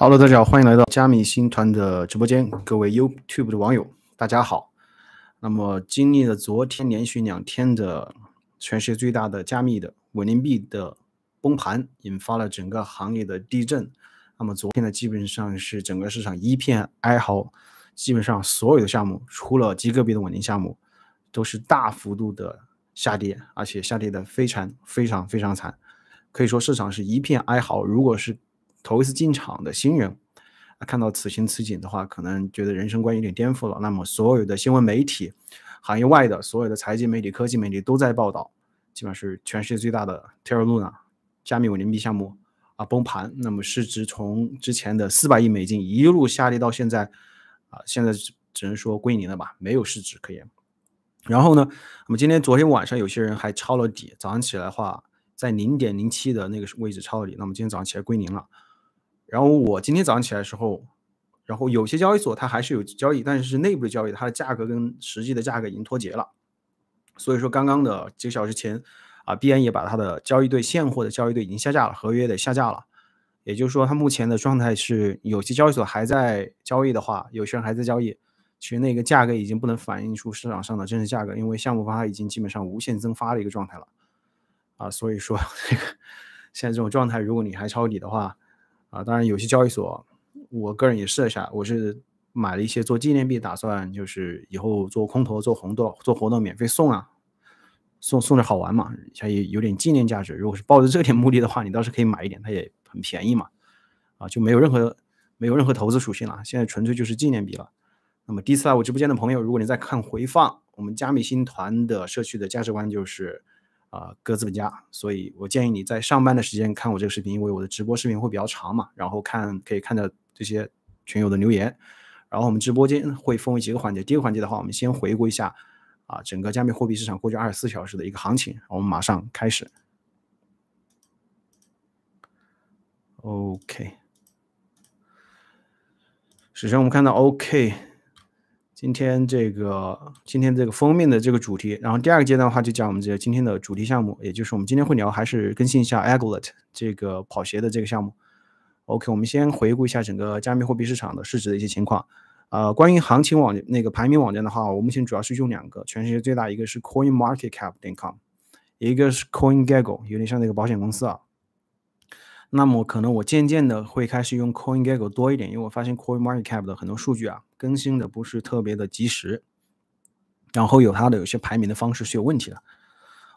Hello，大家好，欢迎来到加密星团的直播间，各位 YouTube 的网友，大家好。那么经历了昨天连续两天的全世界最大的加密的稳定币的崩盘，引发了整个行业的地震。那么昨天呢，基本上是整个市场一片哀嚎，基本上所有的项目，除了极个别的稳定项目，都是大幅度的下跌，而且下跌的非常非常非常惨，可以说市场是一片哀嚎。如果是头一次进场的新人，看到此情此景的话，可能觉得人生观有点颠覆了。那么所有的新闻媒体，行业外的所有的财经媒体、科技媒体都在报道，基本上是全世界最大的 Terra Luna 加密稳定币项目啊崩盘。那么市值从之前的四百亿美金一路下跌到现在，啊，现在只能说归零了吧，没有市值可言。然后呢，那么今天昨天晚上有些人还抄了底，早上起来话在零点零七的那个位置抄底，那么今天早上起来归零了。然后我今天早上起来时候，然后有些交易所它还是有交易，但是内部的交易它的价格跟实际的价格已经脱节了。所以说刚刚的几个小时前，啊，币安也把它的交易对现货的交易对已经下架了，合约的下架了。也就是说，它目前的状态是有些交易所还在交易的话，有些人还在交易，其实那个价格已经不能反映出市场上的真实价格，因为项目方它已经基本上无限增发的一个状态了。啊，所以说 现在这种状态，如果你还抄底的话，啊，当然有些交易所，我个人也试了下，我是买了一些做纪念币，打算就是以后做空头、做红豆、做活动免费送啊，送送着好玩嘛，也有点纪念价值。如果是抱着这点目的的话，你倒是可以买一点，它也很便宜嘛，啊，就没有任何没有任何投资属性了，现在纯粹就是纪念币了。那么第一次来我直播间的朋友，如果你在看回放，我们加密星团的社区的价值观就是。啊，各资本家，所以我建议你在上班的时间看我这个视频，因为我的直播视频会比较长嘛，然后看可以看到这些群友的留言，然后我们直播间会分为几个环节，第一个环节的话，我们先回顾一下啊，整个加密货币市场过去二十四小时的一个行情，我们马上开始。OK，首先我们看到 OK。今天这个今天这个封面的这个主题，然后第二个阶段的话就讲我们这个今天的主题项目，也就是我们今天会聊还是更新一下 Agullet 这个跑鞋的这个项目。OK，我们先回顾一下整个加密货币市场的市值的一些情况。呃，关于行情网那个排名网站的话，我目前主要是用两个，全世界最大一个是 Coin Market Cap 点 com，一个是 CoinGecko，有点像那个保险公司啊。那么可能我渐渐的会开始用 CoinGecko 多一点，因为我发现 Coin Market Cap 的很多数据啊。更新的不是特别的及时，然后有它的有些排名的方式是有问题的。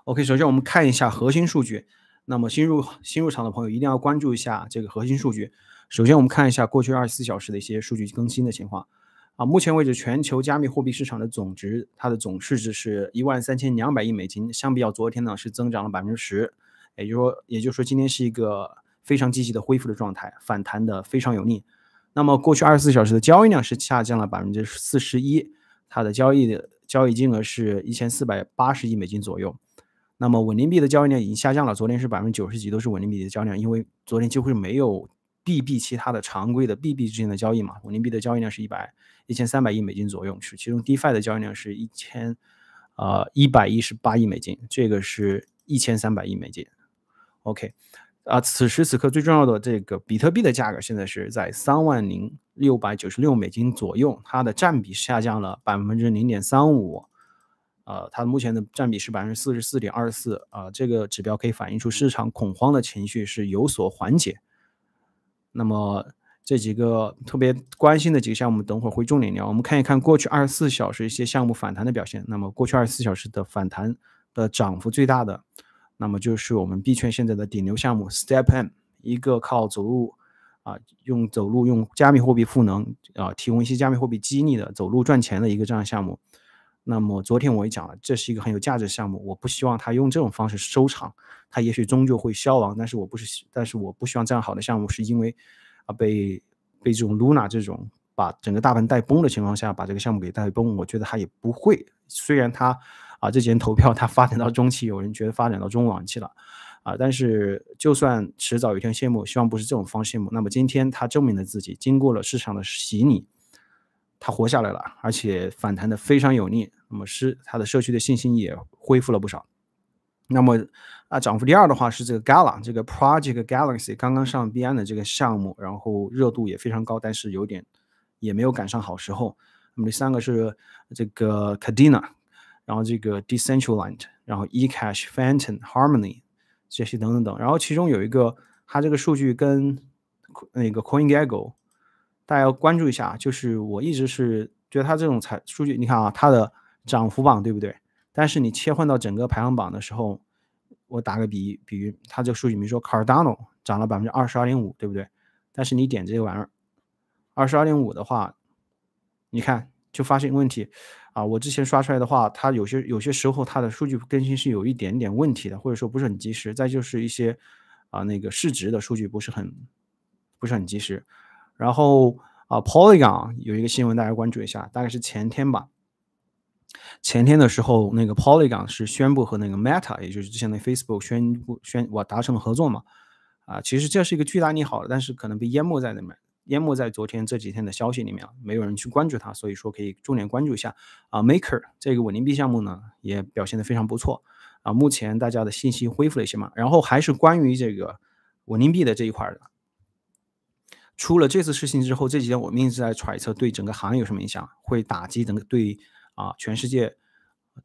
OK，首先我们看一下核心数据，那么新入新入场的朋友一定要关注一下这个核心数据。首先我们看一下过去二十四小时的一些数据更新的情况啊，目前为止全球加密货币市场的总值它的总市值是一万三千两百亿美金，相比较昨天呢是增长了百分之十，也就是说也就是说今天是一个非常积极的恢复的状态，反弹的非常有力。那么过去二十四小时的交易量是下降了百分之四十一，它的交易的交易金额是一千四百八十亿美金左右。那么稳定币的交易量已经下降了，昨天是百分之九十几都是稳定币的交易量，因为昨天几乎没有 BB 其他的常规的 BB 之间的交易嘛。稳定币的交易量是一百一千三百亿美金左右，是其中 DeFi 的交易量是一千，呃一百一十八亿美金，这个是一千三百亿美金。OK。啊，此时此刻最重要的这个比特币的价格现在是在三万零六百九十六美金左右，它的占比下降了百分之零点三五，呃，它目前的占比是百分之四十四点二四，啊，这个指标可以反映出市场恐慌的情绪是有所缓解。那么这几个特别关心的几个项目，等会儿会重点聊。我们看一看过去二十四小时一些项目反弹的表现。那么过去二十四小时的反弹的涨幅最大的。那么就是我们币圈现在的顶流项目 StepN，一个靠走路啊，用走路用加密货币赋能啊，提供一些加密货币激励的走路赚钱的一个这样的项目。那么昨天我也讲了，这是一个很有价值的项目，我不希望他用这种方式收场，他也许终究会消亡，但是我不是，但是我不希望这样好的项目是因为啊被被这种 Luna 这种把整个大盘带崩的情况下把这个项目给带崩，我觉得他也不会，虽然他。啊，这几年投票它发展到中期，有人觉得发展到中晚期了，啊，但是就算迟早有一天谢幕，希望不是这种方式谢幕。那么今天它证明了自己，经过了市场的洗礼，它活下来了，而且反弹的非常有力。那么是它的社区的信心也恢复了不少。那么啊，涨幅第二的话是这个 g a l a 这个 Project Galaxy 刚刚上币安的这个项目，然后热度也非常高，但是有点也没有赶上好时候。那么第三个是这个 c a d i n a 然后这个 decentralized，然后 eCash, f e n t o n Harmony，这些等等等。然后其中有一个，它这个数据跟那个 CoinGecko，大家要关注一下。就是我一直是觉得它这种财数据，你看啊，它的涨幅榜对不对？但是你切换到整个排行榜的时候，我打个比，比喻，它这个数据，比如说 Cardano 涨了百分之二十二点五，对不对？但是你点这个玩意儿，二十二点五的话，你看就发现问题。啊，我之前刷出来的话，它有些有些时候它的数据更新是有一点点问题的，或者说不是很及时。再就是一些啊，那个市值的数据不是很不是很及时。然后啊，Polygon 有一个新闻大家关注一下，大概是前天吧。前天的时候，那个 Polygon 是宣布和那个 Meta，也就是之前那 Facebook 宣布宣，我达成了合作嘛。啊，其实这是一个巨大利好，但是可能被淹没在里面。淹没在昨天这几天的消息里面，没有人去关注它，所以说可以重点关注一下啊。Maker 这个稳定币项目呢，也表现的非常不错啊。目前大家的信息恢复了一些嘛，然后还是关于这个稳定币的这一块的。出了这次事情之后，这几天我们一直在揣测对整个行业有什么影响，会打击整个对啊全世界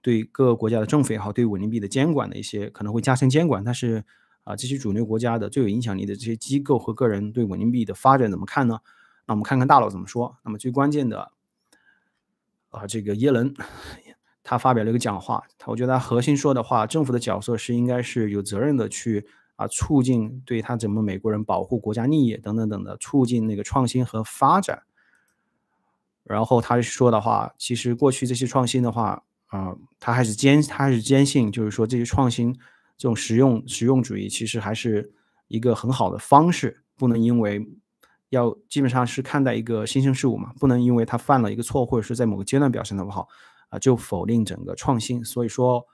对各个国家的政府也好，对稳定币的监管的一些可能会加深监管，但是。啊，这些主流国家的最有影响力的这些机构和个人对稳定币的发展怎么看呢？那我们看看大佬怎么说。那么最关键的，啊，这个耶伦他发表了一个讲话，他我觉得他核心说的话，政府的角色是应该是有责任的去啊，促进对他怎么美国人保护国家利益等等等的促进那个创新和发展。然后他说的话，其实过去这些创新的话啊，他还是坚他还是坚信就是说这些创新。这种实用实用主义其实还是一个很好的方式，不能因为要基本上是看待一个新兴事物嘛，不能因为他犯了一个错或者是在某个阶段表现的不好啊，就否定整个创新。所以说，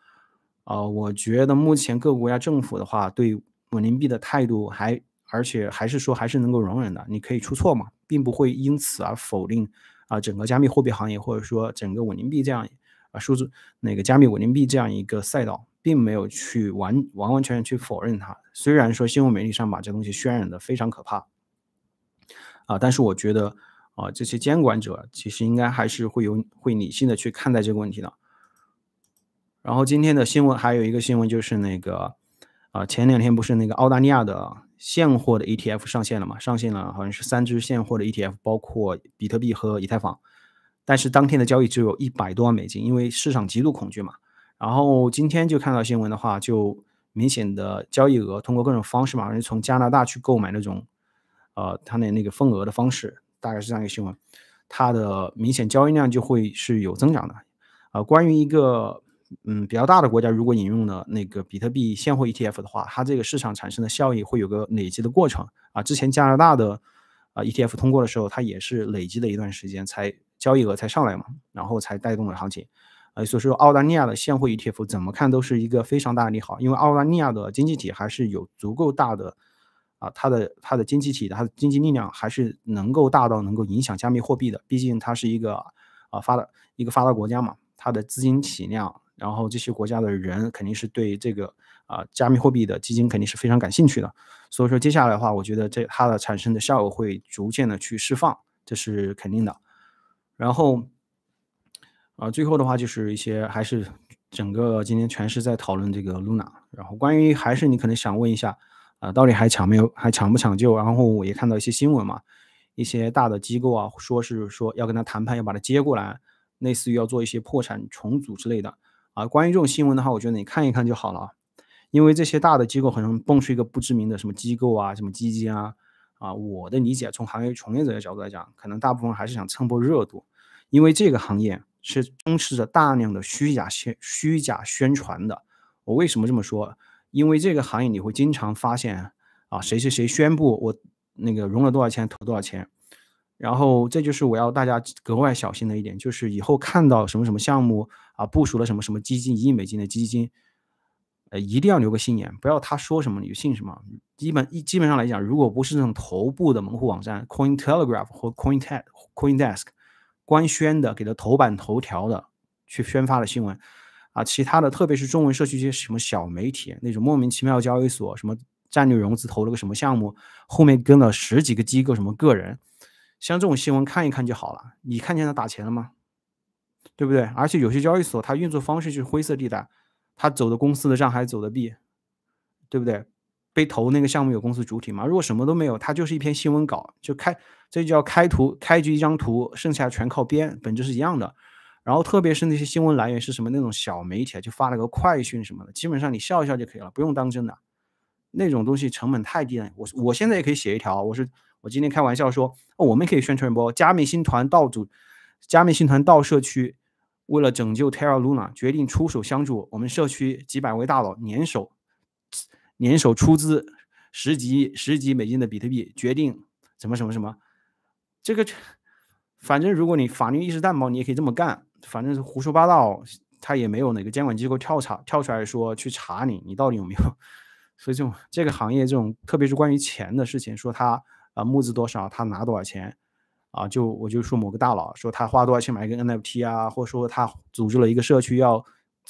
啊，我觉得目前各个国家政府的话对稳定币的态度还，而且还是说还是能够容忍的，你可以出错嘛，并不会因此而否定啊整个加密货币行业或者说整个稳定币这样啊数字那个加密稳定币这样一个赛道。并没有去完完完全全去否认它，虽然说新闻媒体上把这东西渲染的非常可怕，啊，但是我觉得啊，这些监管者其实应该还是会有会理性的去看待这个问题的。然后今天的新闻还有一个新闻就是那个，啊，前两天不是那个澳大利亚的现货的 ETF 上线了嘛？上线了好像是三只现货的 ETF，包括比特币和以太坊，但是当天的交易只有一百多万美金，因为市场极度恐惧嘛。然后今天就看到新闻的话，就明显的交易额通过各种方式嘛，从加拿大去购买那种，呃，它的那个份额的方式，大概是这样一个新闻，它的明显交易量就会是有增长的，啊，关于一个嗯比较大的国家，如果引用了那个比特币现货 ETF 的话，它这个市场产生的效益会有个累积的过程啊。之前加拿大的啊 ETF 通过的时候，它也是累积了一段时间才交易额才上来嘛，然后才带动了行情。呃，所以说澳大利亚的现货 ETF 怎么看都是一个非常大的利好，因为澳大利亚的经济体还是有足够大的，啊，它的它的经济体它的经济力量还是能够大到能够影响加密货币的，毕竟它是一个啊发的一个发达国家嘛，它的资金体量，然后这些国家的人肯定是对这个啊加密货币的基金肯定是非常感兴趣的，所以说接下来的话，我觉得这它的产生的效果会逐渐的去释放，这是肯定的，然后。啊，最后的话就是一些，还是整个今天全是在讨论这个 Luna。然后关于还是你可能想问一下，啊，到底还抢没有，还抢不抢救？然后我也看到一些新闻嘛，一些大的机构啊，说是说要跟他谈判，要把他接过来，类似于要做一些破产重组之类的。啊，关于这种新闻的话，我觉得你看一看就好了，因为这些大的机构可能蹦出一个不知名的什么机构啊，什么基金啊，啊，我的理解，从行业从业者的角度来讲，可能大部分还是想蹭波热度，因为这个行业。是充斥着大量的虚假宣虚假宣传的。我为什么这么说？因为这个行业你会经常发现，啊，谁谁谁宣布我那个融了多少钱，投多少钱。然后这就是我要大家格外小心的一点，就是以后看到什么什么项目啊，部署了什么什么基金，一亿美金的基金，呃，一定要留个心眼，不要他说什么你就信什么。基本一基本上来讲，如果不是那种头部的门户网站 Coin Telegraph 或 Coin Tech、Coin Desk。官宣的，给他头版头条的去宣发的新闻，啊，其他的特别是中文社区一些什么小媒体那种莫名其妙交易所，什么战略融资投了个什么项目，后面跟了十几个机构什么个人，像这种新闻看一看就好了。你看见他打钱了吗？对不对？而且有些交易所它运作方式就是灰色地带，它走的公司的账还是走的币，对不对？被投那个项目有公司主体吗？如果什么都没有，它就是一篇新闻稿，就开，这叫开图，开局一张图，剩下全靠编，本质是一样的。然后特别是那些新闻来源是什么那种小媒体，就发了个快讯什么的，基本上你笑一笑就可以了，不用当真的。那种东西成本太低了，我我现在也可以写一条，我是我今天开玩笑说，我们可以宣传一波，加密星团到主，加密星团到社区，为了拯救 Terra Luna，决定出手相助，我们社区几百位大佬联手。联手出资十级十级美金的比特币，决定什么什么什么，这个反正如果你法律意识淡薄，你也可以这么干，反正是胡说八道，他也没有哪个监管机构跳查跳出来说去查你，你到底有没有？所以这种这个行业这种，特别是关于钱的事情，说他啊募资多少，他拿多少钱啊，就我就说某个大佬说他花多少钱买一个 NFT 啊，或者说他组织了一个社区要。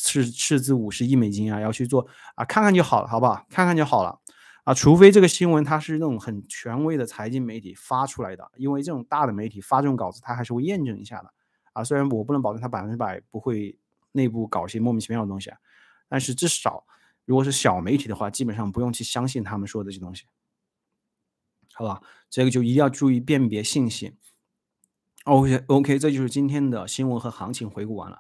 斥斥资五十亿美金啊，要去做啊，看看就好了，好不好？看看就好了，啊，除非这个新闻它是那种很权威的财经媒体发出来的，因为这种大的媒体发这种稿子，它还是会验证一下的，啊，虽然我不能保证它百分之百不会内部搞些莫名其妙的东西，但是至少如果是小媒体的话，基本上不用去相信他们说的这些东西，好吧？这个就一定要注意辨别信息。OK OK，这就是今天的新闻和行情回顾完了。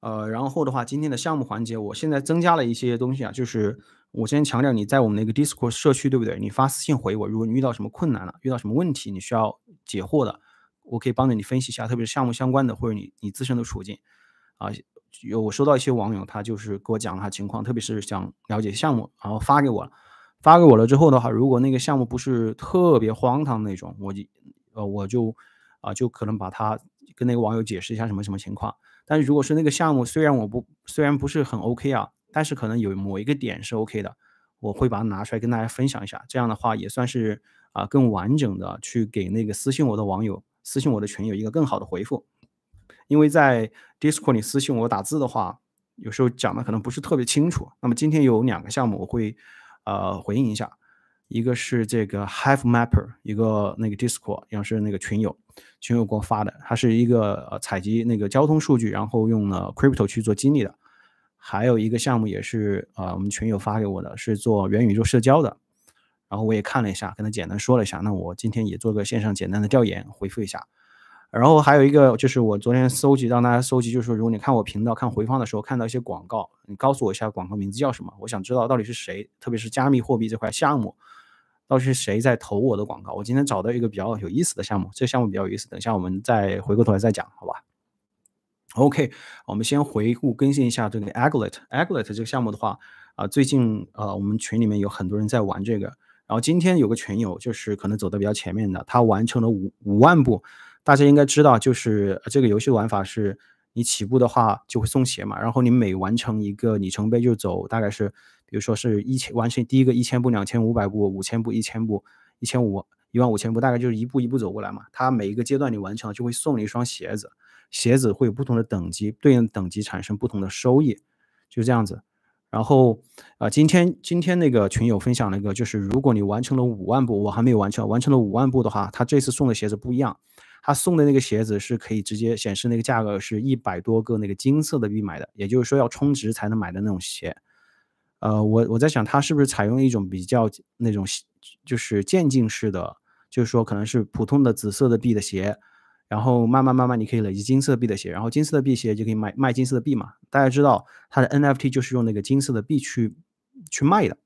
呃，然后的话，今天的项目环节，我现在增加了一些东西啊，就是我先强调，你在我们那个 Discord 社区，对不对？你发私信回我，如果你遇到什么困难了，遇到什么问题，你需要解惑的，我可以帮着你分析一下，特别是项目相关的，或者你你自身的处境啊。有我收到一些网友，他就是给我讲了他情况，特别是想了解项目，然后发给我了，发给我了之后的话，如果那个项目不是特别荒唐那种，我就呃我就。啊，就可能把他跟那个网友解释一下什么什么情况。但是如果说那个项目虽然我不，虽然不是很 OK 啊，但是可能有某一个点是 OK 的，我会把它拿出来跟大家分享一下。这样的话也算是啊更完整的去给那个私信我的网友、私信我的群友一个更好的回复。因为在 Discord 里私信我打字的话，有时候讲的可能不是特别清楚。那么今天有两个项目，我会呃回应一下。一个是这个 Hive Mapper，一个那个 Discord，然后是那个群友，群友给我发的，它是一个采集那个交通数据，然后用了 Crypto 去做激励的。还有一个项目也是啊，我们群友发给我的，是做元宇宙社交的。然后我也看了一下，跟他简单说了一下。那我今天也做个线上简单的调研，回复一下。然后还有一个就是我昨天搜集，让大家搜集，就是说如果你看我频道看回放的时候看到一些广告，你告诉我一下广告名字叫什么，我想知道到底是谁，特别是加密货币这块项目。到底是谁在投我的广告？我今天找到一个比较有意思的项目，这个项目比较有意思，等一下我们再回过头来再讲，好吧？OK，我们先回顾更新一下这个 Aglet Aglet 这个项目的话，啊，最近啊我们群里面有很多人在玩这个，然后今天有个群友就是可能走的比较前面的，他完成了五五万步，大家应该知道，就是这个游戏玩法是你起步的话就会送鞋嘛，然后你每完成一个里程碑就走，大概是。比如说是一千完成第一个一千步两千五百步五千步一千步一千五一万五千步，大概就是一步一步走过来嘛。他每一个阶段你完成了就会送你一双鞋子，鞋子会有不同的等级，对应等级产生不同的收益，就这样子。然后啊，今天今天那个群友分享了一个，就是如果你完成了五万步，我还没有完成，完成了五万步的话，他这次送的鞋子不一样，他送的那个鞋子是可以直接显示那个价格是一百多个那个金色的币买的，也就是说要充值才能买的那种鞋。呃，我我在想，它是不是采用一种比较那种就是渐进式的，就是说可能是普通的紫色的币的鞋，然后慢慢慢慢你可以累积金色币的鞋，然后金色的币鞋就可以卖卖金色的币嘛。大家知道它的 NFT 就是用那个金色的币去去卖的，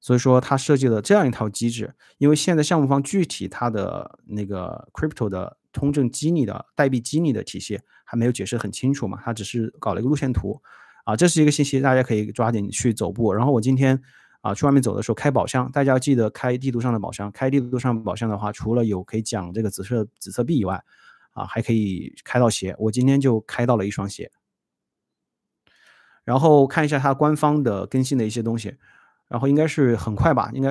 所以说它设计了这样一套机制。因为现在项目方具体它的那个 crypto 的通证机励的代币机励的体系还没有解释很清楚嘛，它只是搞了一个路线图。啊，这是一个信息，大家可以抓紧去走步。然后我今天啊去外面走的时候开宝箱，大家要记得开地图上的宝箱。开地图上宝箱的话，除了有可以讲这个紫色紫色币以外，啊还可以开到鞋。我今天就开到了一双鞋。然后看一下它官方的更新的一些东西。然后应该是很快吧，应该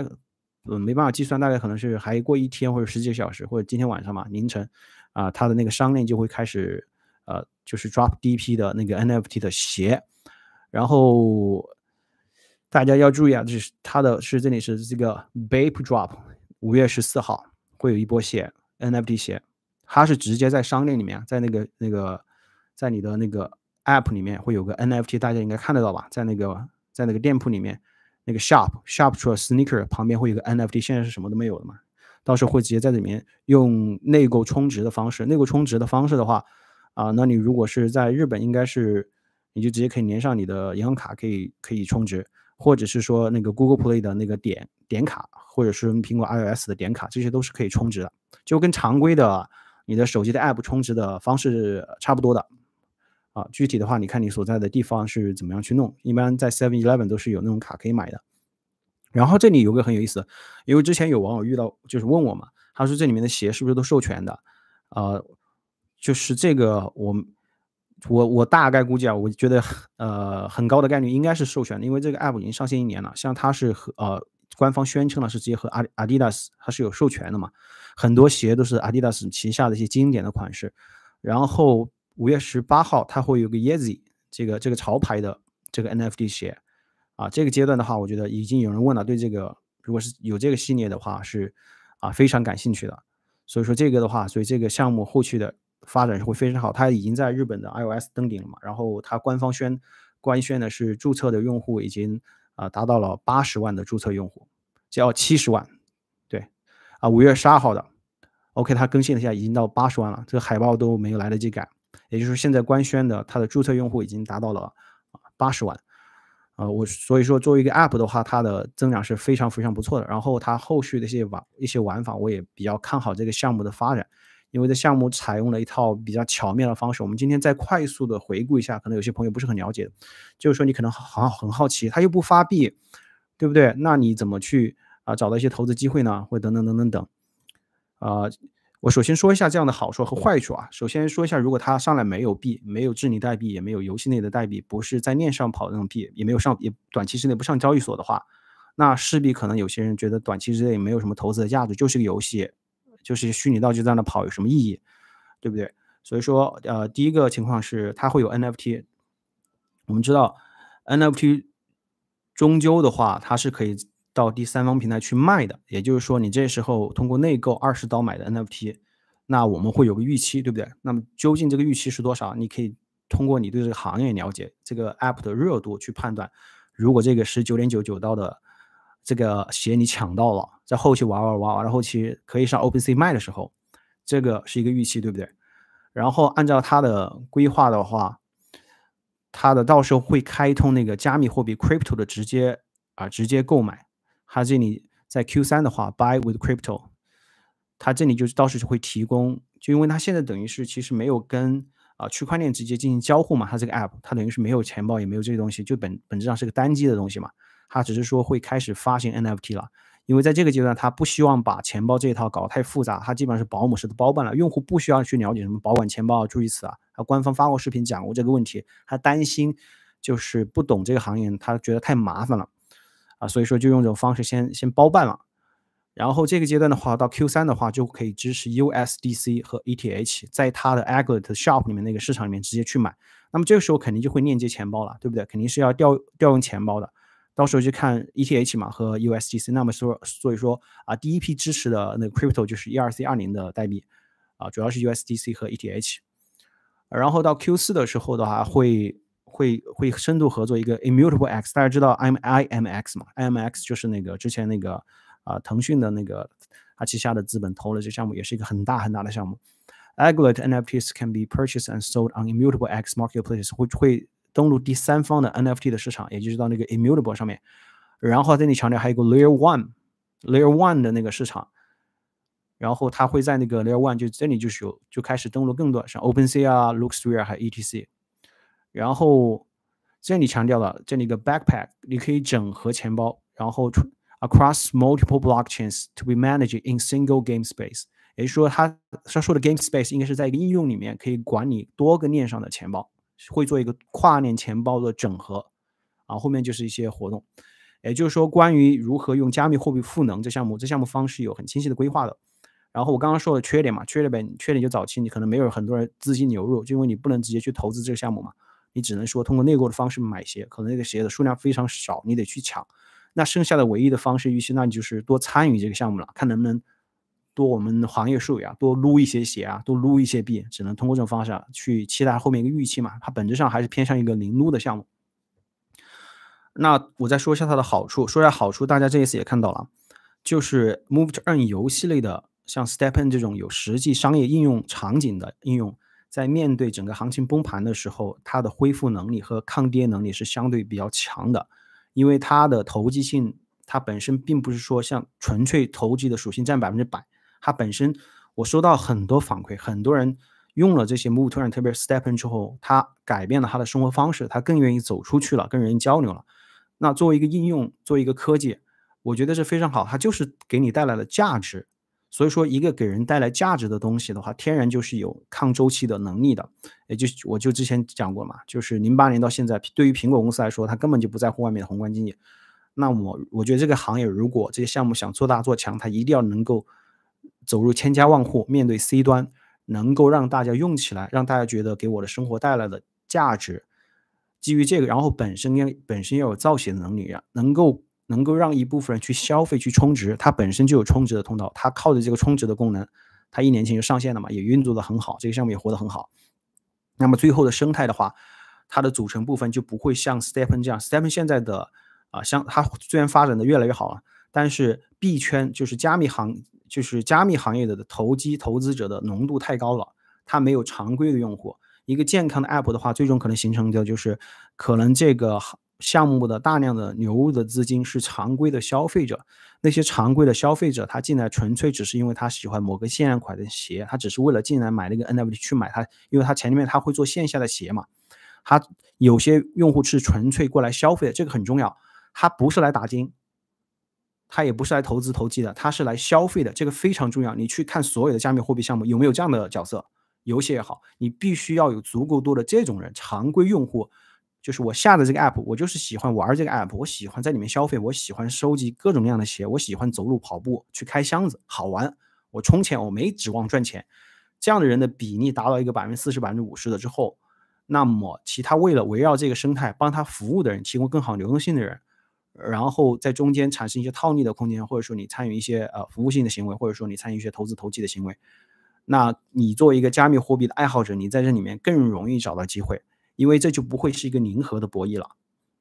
嗯没办法计算，大概可能是还过一天或者十几个小时或者今天晚上嘛凌晨，啊它的那个商店就会开始呃就是 drop 第一批的那个 NFT 的鞋。然后大家要注意啊，这是它的是这里是这个 Bape Drop，五月十四号会有一波鞋 NFT 鞋，它是直接在商店里面，在那个那个在你的那个 App 里面会有个 NFT，大家应该看得到吧？在那个在那个店铺里面，那个 Shop s h o p 除了 Sneaker 旁边会有个 NFT，现在是什么都没有了嘛？到时候会直接在里面用内购充值的方式，内购充值的方式的话，啊，那你如果是在日本，应该是。你就直接可以连上你的银行卡，可以可以充值，或者是说那个 Google Play 的那个点点卡，或者是苹果 iOS 的点卡，这些都是可以充值的，就跟常规的你的手机的 app 充值的方式差不多的。啊，具体的话，你看你所在的地方是怎么样去弄，一般在 Seven Eleven 都是有那种卡可以买的。然后这里有个很有意思，因为之前有网友遇到就是问我嘛，他说这里面的鞋是不是都授权的？啊，就是这个我。我我大概估计啊，我觉得呃很高的概率应该是授权的，因为这个 app 已经上线一年了。像它是和呃官方宣称了是直接和阿阿迪达斯它是有授权的嘛，很多鞋都是阿迪达斯旗下的一些经典的款式。然后五月十八号它会有个 Yeezy 这个这个潮牌的这个 NFT 鞋啊，这个阶段的话，我觉得已经有人问了，对这个如果是有这个系列的话是啊非常感兴趣的，所以说这个的话，所以这个项目后续的。发展是会非常好，它已经在日本的 iOS 登顶了嘛，然后它官方宣官宣的是注册的用户已经啊达到了八十万的注册用户，叫七十万，对，啊五月十二号的，OK 它更新了一下，已经到八十万了，这个海报都没有来得及改，也就是现在官宣的它的注册用户已经达到了八十万，呃我所以说作为一个 App 的话，它的增长是非常非常不错的，然后它后续的一些玩一些玩法，我也比较看好这个项目的发展。因为这项目采用了一套比较巧妙的方式，我们今天再快速的回顾一下，可能有些朋友不是很了解，就是说你可能很很好奇，它又不发币，对不对？那你怎么去啊找到一些投资机会呢？或等等等等等，啊，我首先说一下这样的好处和坏处啊。首先说一下，如果它上来没有币，没有治理代币，也没有游戏内的代币，不是在链上跑那种币，也没有上也短期之内不上交易所的话，那势必可能有些人觉得短期之内没有什么投资的价值，就是个游戏。就是虚拟道具在那跑有什么意义，对不对？所以说，呃，第一个情况是它会有 NFT。我们知道 NFT 终究的话，它是可以到第三方平台去卖的。也就是说，你这时候通过内购二十刀买的 NFT，那我们会有个预期，对不对？那么究竟这个预期是多少？你可以通过你对这个行业了解、这个 app 的热度去判断。如果这个是九点九九刀的这个鞋你抢到了，在后期玩玩玩玩，后期可以上 o p e n e e 卖的时候，这个是一个预期，对不对？然后按照它的规划的话，它的到时候会开通那个加密货币 Crypto 的直接啊直接购买，它这里在 Q 三的话 Buy with Crypto，它这里就是到时候会提供，就因为它现在等于是其实没有跟啊区块链直接进行交互嘛，它这个 App 它等于是没有钱包也没有这些东西，就本本质上是个单机的东西嘛。他只是说会开始发行 NFT 了，因为在这个阶段，他不希望把钱包这一套搞太复杂，他基本上是保姆式的包办了，用户不需要去了解什么保管钱包啊、注意词啊。他官方发过视频讲过这个问题，他担心就是不懂这个行业，他觉得太麻烦了啊，所以说就用这种方式先先包办了。然后这个阶段的话，到 Q 三的话就可以支持 USDC 和 ETH，在他的 a g l e 的 Shop 里面那个市场里面直接去买。那么这个时候肯定就会链接钱包了，对不对？肯定是要调调用钱包的。到时候去看 ETH 嘛和 USDC，那么说所以说啊，第一批支持的那个 crypto 就是一二 c 二零的代币啊，主要是 USDC 和 ETH。然后到 Q 四的时候的话，会会会深度合作一个 Immutable X，大家知道 IMIMX 嘛？IMX 就是那个之前那个啊腾讯的那个啊旗下的资本投了这项目，也是一个很大很大的项目。a g g r e g a t e NFTs can be purchased and sold on Immutable X marketplaces, w 会登录第三方的 NFT 的市场，也就是到那个 Immutable 上面。然后这里强调还有一个 Layer One，Layer One 的那个市场。然后他会在那个 Layer One 就这里就是有就开始登录更多像 OpenSea 啊、Looksquare 还有 etc。然后这里强调了这里一个 Backpack，你可以整合钱包，然后 Across multiple blockchains to be managed in single game space，也就是说他他说的 game space 应该是在一个应用里面可以管理多个链上的钱包。会做一个跨链钱包的整合，啊，后面就是一些活动，也就是说关于如何用加密货币赋能这项目，这项目方式有很清晰的规划的。然后我刚刚说的缺点嘛，缺点呗，缺点就早期你可能没有很多人资金流入，就因为你不能直接去投资这个项目嘛，你只能说通过内购的方式买鞋，可能那个鞋的数量非常少，你得去抢。那剩下的唯一的方式，预期那你就是多参与这个项目了，看能不能。多我们行业术语啊，多撸一些鞋啊，多撸一些币，只能通过这种方式去期待后面一个预期嘛。它本质上还是偏向一个零撸的项目。那我再说一下它的好处，说一下好处，大家这一次也看到了，就是 move to earn 游戏类的，像 step in 这种有实际商业应用场景的应用，在面对整个行情崩盘的时候，它的恢复能力和抗跌能力是相对比较强的，因为它的投机性，它本身并不是说像纯粹投机的属性占百分之百。它本身，我收到很多反馈，很多人用了这些 Move Turn，特别 step in 之后，他改变了他的生活方式，他更愿意走出去了，跟人交流了。那作为一个应用，作为一个科技，我觉得是非常好。它就是给你带来了价值，所以说一个给人带来价值的东西的话，天然就是有抗周期的能力的。也就我就之前讲过嘛，就是零八年到现在，对于苹果公司来说，它根本就不在乎外面的宏观经济。那我我觉得这个行业如果这些项目想做大做强，它一定要能够。走入千家万户，面对 C 端，能够让大家用起来，让大家觉得给我的生活带来的价值。基于这个，然后本身要本身要有造血的能力能够能够让一部分人去消费、去充值，它本身就有充值的通道。它靠着这个充值的功能，它一年前就上线了嘛，也运作的很好，这个项目也活得很好。那么最后的生态的话，它的组成部分就不会像 Stepen 这样。Stepen 现在的啊，像它虽然发展的越来越好。但是币圈就是加密行，就是加密行业的的投机投资者的浓度太高了，它没有常规的用户。一个健康的 app 的话，最终可能形成的，就是可能这个项目的大量的流入的资金是常规的消费者。那些常规的消费者，他进来纯粹只是因为他喜欢某个限量款的鞋，他只是为了进来买那个 NFT 去买它，因为他前面他会做线下的鞋嘛。他有些用户是纯粹过来消费的，这个很重要，他不是来打金。他也不是来投资投机的，他是来消费的。这个非常重要。你去看所有的加密货币项目，有没有这样的角色？游戏也好，你必须要有足够多的这种人。常规用户就是我下的这个 app，我就是喜欢玩这个 app，我喜欢在里面消费，我喜欢收集各种各样的鞋，我喜欢走路跑步去开箱子，好玩。我充钱，我没指望赚钱。这样的人的比例达到一个百分之四十、百分之五十的之后，那么其他为了围绕这个生态帮他服务的人，提供更好流动性的人。然后在中间产生一些套利的空间，或者说你参与一些呃服务性的行为，或者说你参与一些投资投机的行为，那你作为一个加密货币的爱好者，你在这里面更容易找到机会，因为这就不会是一个零和的博弈了，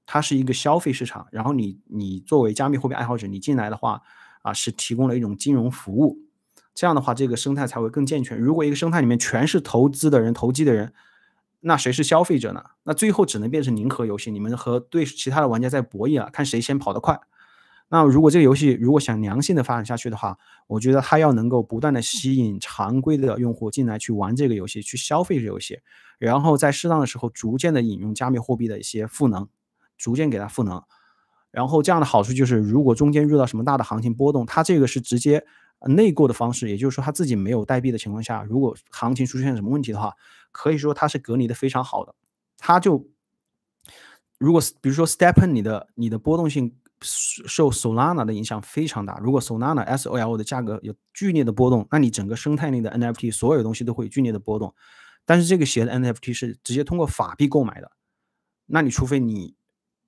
它是一个消费市场。然后你你作为加密货币爱好者，你进来的话啊是提供了一种金融服务，这样的话这个生态才会更健全。如果一个生态里面全是投资的人、投机的人。那谁是消费者呢？那最后只能变成零和游戏，你们和对其他的玩家在博弈啊，看谁先跑得快。那如果这个游戏如果想良性的发展下去的话，我觉得它要能够不断的吸引常规的用户进来去玩这个游戏，去消费这游戏，然后在适当的时候逐渐的引用加密货币的一些赋能，逐渐给它赋能。然后这样的好处就是，如果中间遇到什么大的行情波动，它这个是直接。内购的方式，也就是说他自己没有代币的情况下，如果行情出现什么问题的话，可以说他是隔离的非常好的。他就如果比如说 step n 你的你的波动性受 Solana 的影响非常大，如果 Solana S O L 的价格有剧烈的波动，那你整个生态内的 NFT 所有东西都会剧烈的波动。但是这个鞋的 NFT 是直接通过法币购买的，那你除非你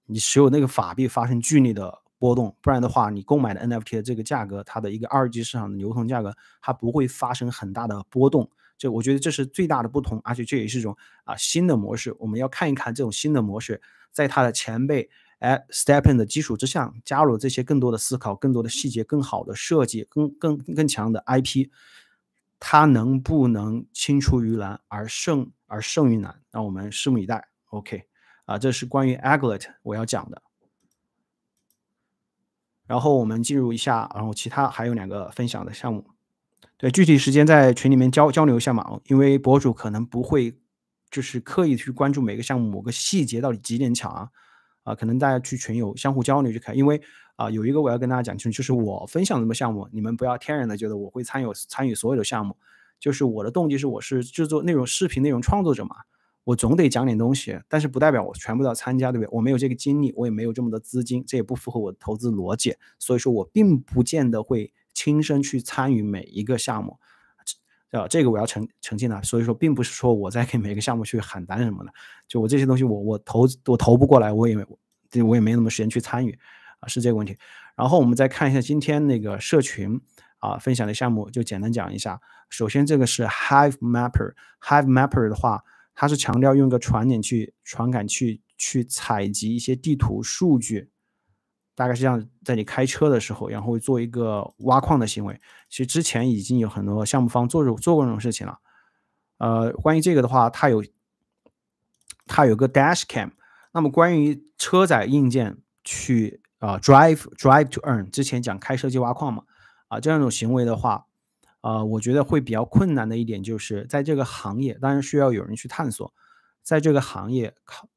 你持有那个法币发生剧烈的。波动，不然的话，你购买的 NFT 的这个价格，它的一个二级市场的流通价格，它不会发生很大的波动。这我觉得这是最大的不同，而且这也是一种啊新的模式。我们要看一看这种新的模式，在它的前辈哎 Step in 的基础之上，加入这些更多的思考、更多的细节、更好的设计、更更更强的 IP，它能不能青出于蓝而胜而胜于蓝？让我们拭目以待。OK，啊，这是关于 Aglet 我要讲的。然后我们进入一下，然后其他还有两个分享的项目，对，具体时间在群里面交交流一下嘛，因为博主可能不会就是刻意去关注每个项目某个细节到底几点抢啊，啊，可能大家去群友相互交流就可以。因为啊，有一个我要跟大家讲清楚，就是我分享什么项目，你们不要天然的觉得我会参与参与所有的项目，就是我的动机是我是制作内容视频内容创作者嘛。我总得讲点东西，但是不代表我全部都要参加，对不对？我没有这个精力，我也没有这么多资金，这也不符合我的投资逻辑，所以说我并不见得会亲身去参与每一个项目，啊，这个我要澄澄清的，所以说并不是说我在给每个项目去喊单什么的，就我这些东西我我投我投不过来，我也我我也没那么时间去参与，啊，是这个问题。然后我们再看一下今天那个社群啊分享的项目，就简单讲一下。首先这个是 Hive Mapper，Hive Mapper 的话。它是强调用一个传感器、传感器去采集一些地图数据，大概是这样，在你开车的时候，然后做一个挖矿的行为。其实之前已经有很多项目方做做做过这种事情了。呃，关于这个的话，它有它有个 dash cam。那么关于车载硬件去啊 drive drive to earn，之前讲开车去挖矿嘛，啊这样一种行为的话。啊，我觉得会比较困难的一点就是，在这个行业，当然需要有人去探索，在这个行业靠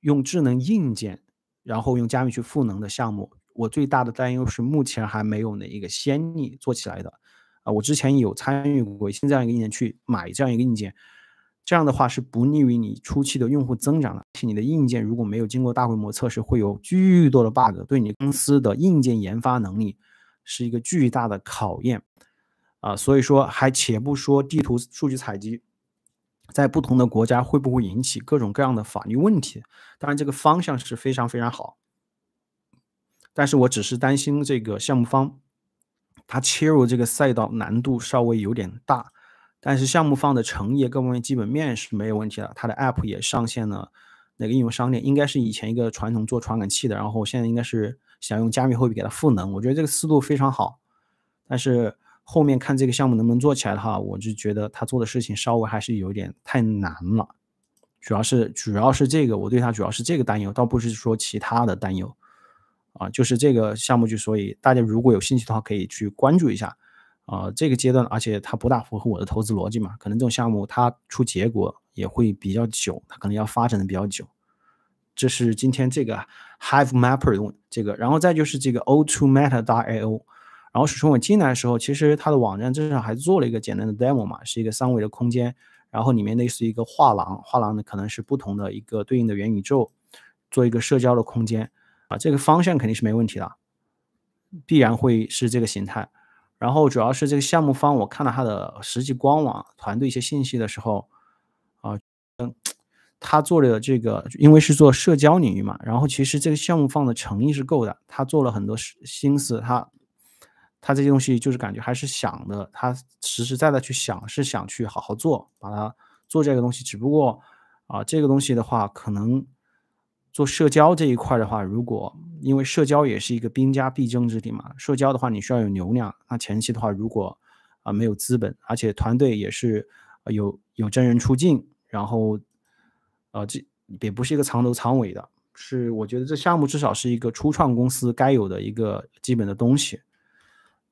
用智能硬件，然后用加密去赋能的项目，我最大的担忧是目前还没有哪一个先例做起来的。啊，我之前有参与过现在这样一个硬件，去买这样一个硬件，这样的话是不利于你初期的用户增长的。且你的硬件如果没有经过大规模测试，会有巨多的 bug，对你公司的硬件研发能力是一个巨大的考验。啊，所以说还且不说地图数据采集，在不同的国家会不会引起各种各样的法律问题？当然，这个方向是非常非常好。但是我只是担心这个项目方，他切入这个赛道难度稍微有点大。但是项目方的诚意各方面基本面是没有问题的，他的 App 也上线了那个应用商店，应该是以前一个传统做传感器的，然后现在应该是想用加密货币给他赋能。我觉得这个思路非常好，但是。后面看这个项目能不能做起来的话，我就觉得他做的事情稍微还是有点太难了，主要是主要是这个，我对他主要是这个担忧，倒不是说其他的担忧，啊，就是这个项目就所以大家如果有兴趣的话可以去关注一下，啊，这个阶段而且它不大符合我的投资逻辑嘛，可能这种项目它出结果也会比较久，它可能要发展的比较久，这是今天这个 Hive Mapper 这个，然后再就是这个 O2Meta 加 A O。然后史崇伟进来的时候，其实他的网站至少还做了一个简单的 demo 嘛，是一个三维的空间，然后里面类似一个画廊，画廊呢可能是不同的一个对应的元宇宙，做一个社交的空间，啊，这个方向肯定是没问题的，必然会是这个形态。然后主要是这个项目方，我看了他的实际官网团队一些信息的时候，啊，他做的这个，因为是做社交领域嘛，然后其实这个项目方的诚意是够的，他做了很多心思，他。他这些东西就是感觉还是想的，他实实在在去想是想去好好做，把它做这个东西。只不过啊，这个东西的话，可能做社交这一块的话，如果因为社交也是一个兵家必争之地嘛，社交的话你需要有流量。那前期的话，如果啊没有资本，而且团队也是有有真人出镜，然后呃，这也不是一个藏头藏尾的，是我觉得这项目至少是一个初创公司该有的一个基本的东西。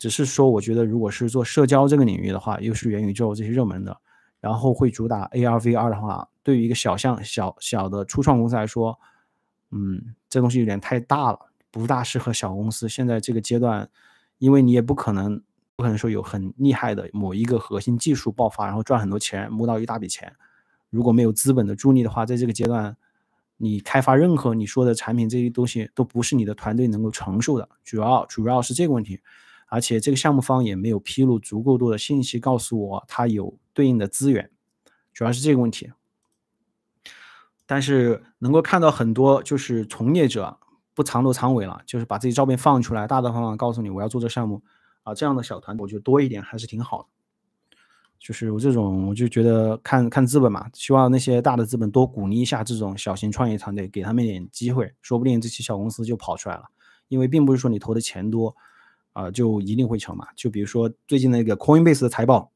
只是说，我觉得如果是做社交这个领域的话，又是元宇宙这些热门的，然后会主打 AR、VR 的话，对于一个小项、小小的初创公司来说，嗯，这东西有点太大了，不大适合小公司。现在这个阶段，因为你也不可能不可能说有很厉害的某一个核心技术爆发，然后赚很多钱，摸到一大笔钱。如果没有资本的助力的话，在这个阶段，你开发任何你说的产品这些东西都不是你的团队能够承受的，主要主要是这个问题。而且这个项目方也没有披露足够多的信息，告诉我他有对应的资源，主要是这个问题。但是能够看到很多就是从业者不藏头藏尾了，就是把自己照片放出来，大大方方告诉你我要做这项目啊，这样的小团我觉得多一点还是挺好的。就是我这种我就觉得看看资本嘛，希望那些大的资本多鼓励一下这种小型创业团队，给他们一点机会，说不定这些小公司就跑出来了。因为并不是说你投的钱多。啊，就一定会成嘛？就比如说最近那个 Coinbase 的财报，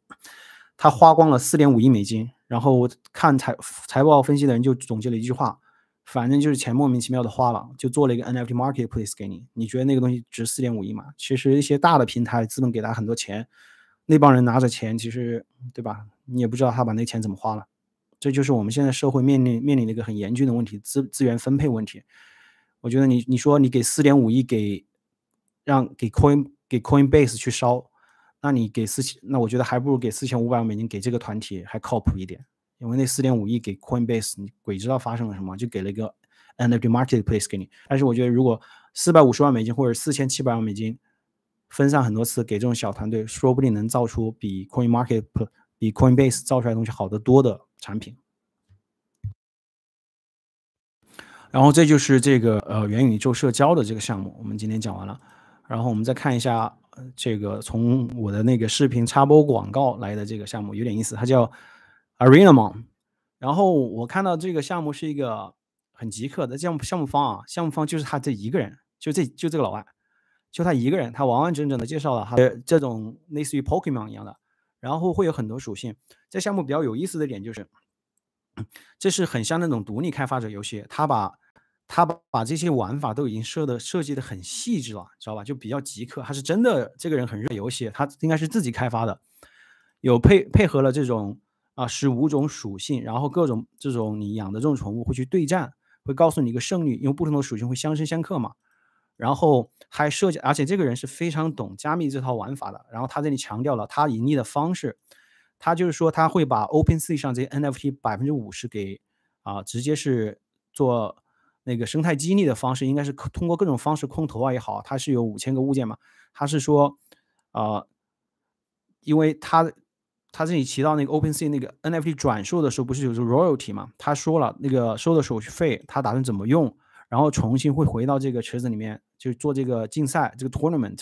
它花光了四点五亿美金，然后看财财报分析的人就总结了一句话，反正就是钱莫名其妙的花了，就做了一个 NFT Marketplace 给你。你觉得那个东西值四点五亿吗？其实一些大的平台资本给他很多钱，那帮人拿着钱，其实对吧？你也不知道他把那钱怎么花了。这就是我们现在社会面临面临的一个很严峻的问题，资资源分配问题。我觉得你你说你给四点五亿给。让给 Coin 给 Coinbase 去烧，那你给四千，那我觉得还不如给四千五百万美金给这个团体还靠谱一点，因为那四点五亿给 Coinbase，你鬼知道发生了什么，就给了一个 e n d Market Place 给你。但是我觉得如果四百五十万美金或者四千七百万美金分散很多次给这种小团队，说不定能造出比 Coin Market 比 Coinbase 造出来东西好得多的产品。然后这就是这个呃元宇宙社交的这个项目，我们今天讲完了。然后我们再看一下这个从我的那个视频插播广告来的这个项目，有点意思，它叫 Arena Mon。然后我看到这个项目是一个很极客的项目，项目方啊，项目方就是他这一个人，就这就这个老外，就他一个人，他完完整整的介绍了他这种类似于 Pokemon 一样的，然后会有很多属性。这项目比较有意思的点就是，这是很像那种独立开发者游戏，他把。他把把这些玩法都已经设的、设计的很细致了，知道吧？就比较极客。他是真的这个人很热爱游戏，他应该是自己开发的，有配配合了这种啊，十五种属性，然后各种这种你养的这种宠物会去对战，会告诉你一个胜率，因为不同的属性会相生相克嘛。然后还设计，而且这个人是非常懂加密这套玩法的。然后他这里强调了他盈利的方式，他就是说他会把 OpenSea 上这些 NFT 百分之五十给啊，直接是做。那个生态激励的方式应该是通过各种方式空投啊也好，它是有五千个物件嘛。它是说，啊，因为他他这里提到那个 OpenSea 那个 NFT 转售的时候不是有个 royalty 嘛？他说了那个收的手续费他打算怎么用，然后重新会回到这个池子里面就做这个竞赛这个 tournament，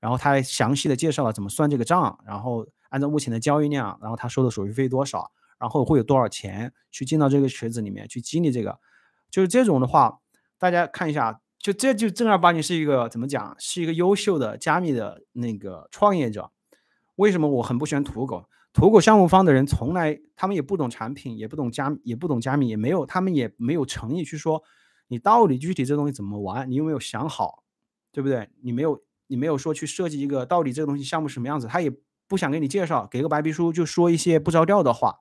然后他详细的介绍了怎么算这个账，然后按照目前的交易量，然后他收的手续费多少，然后会有多少钱去进到这个池子里面去激励这个。就是这种的话，大家看一下，就这就正儿八经是一个怎么讲？是一个优秀的加密的那个创业者。为什么我很不喜欢土狗？土狗项目方的人从来他们也不懂产品，也不懂加也不懂加密，也没有他们也没有诚意去说你到底具体这东西怎么玩，你有没有想好，对不对？你没有你没有说去设计一个到底这个东西项目什么样子，他也不想给你介绍，给个白皮书就说一些不着调的话。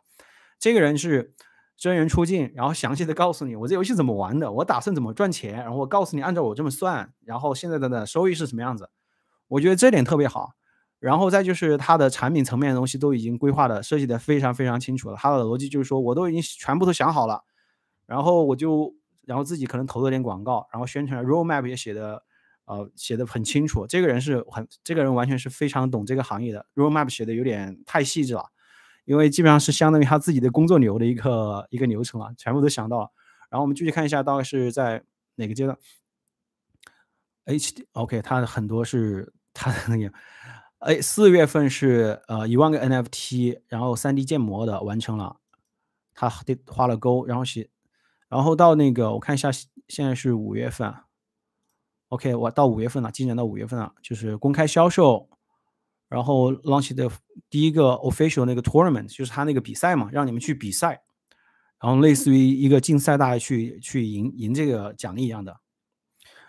这个人是。真人出镜，然后详细的告诉你我这游戏怎么玩的，我打算怎么赚钱，然后我告诉你按照我这么算，然后现在的收益是什么样子，我觉得这点特别好。然后再就是他的产品层面的东西都已经规划的、设计的非常非常清楚了，他的逻辑就是说我都已经全部都想好了，然后我就然后自己可能投了点广告，然后宣传。Roadmap 也写的呃写的很清楚，这个人是很这个人完全是非常懂这个行业的，Roadmap 写的有点太细致了。因为基本上是相当于他自己的工作流的一个一个流程了，全部都想到了。然后我们具体看一下，大概是在哪个阶段？H OK，它很多是它的那个哎，四月份是呃一万个 NFT，然后三 D 建模的完成了，它得画了勾，然后写，然后到那个我看一下，现在是五月份。OK，我到五月份了，今年的五月份了，就是公开销售。然后 l a u n c h 的第一个 official 那个 tournament 就是他那个比赛嘛，让你们去比赛，然后类似于一个竞赛，大家去去赢赢这个奖励一样的。